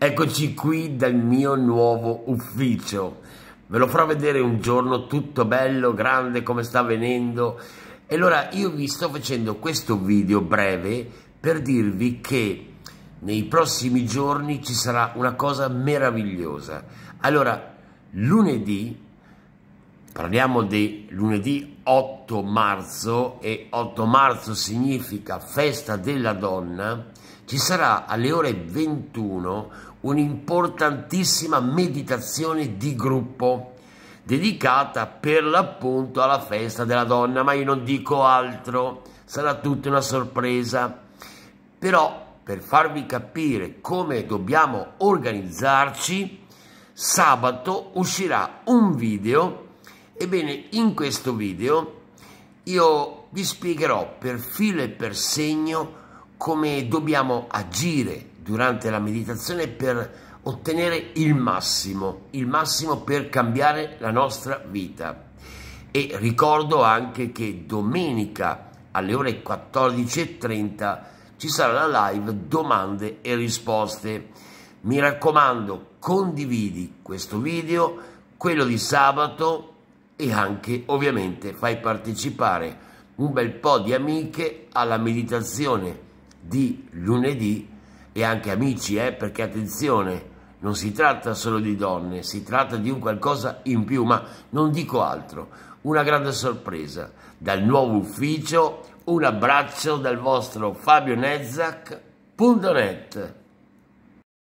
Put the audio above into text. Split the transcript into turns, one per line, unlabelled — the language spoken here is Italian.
Eccoci qui dal mio nuovo ufficio. Ve lo farò vedere un giorno tutto bello, grande, come sta venendo. E allora io vi sto facendo questo video breve per dirvi che nei prossimi giorni ci sarà una cosa meravigliosa. Allora, lunedì Parliamo di lunedì 8 marzo e 8 marzo significa festa della donna. Ci sarà alle ore 21 un'importantissima meditazione di gruppo dedicata per l'appunto alla festa della donna, ma io non dico altro, sarà tutta una sorpresa. Però per farvi capire come dobbiamo organizzarci, sabato uscirà un video Ebbene, in questo video io vi spiegherò per filo e per segno come dobbiamo agire durante la meditazione per ottenere il massimo, il massimo per cambiare la nostra vita. E ricordo anche che domenica alle ore 14.30 ci sarà la live domande e risposte. Mi raccomando, condividi questo video, quello di sabato e anche ovviamente fai partecipare un bel po' di amiche alla meditazione di lunedì e anche amici, eh, perché attenzione, non si tratta solo di donne, si tratta di un qualcosa in più, ma non dico altro. Una grande sorpresa dal nuovo ufficio, un abbraccio dal vostro Fabio Nezzac.net.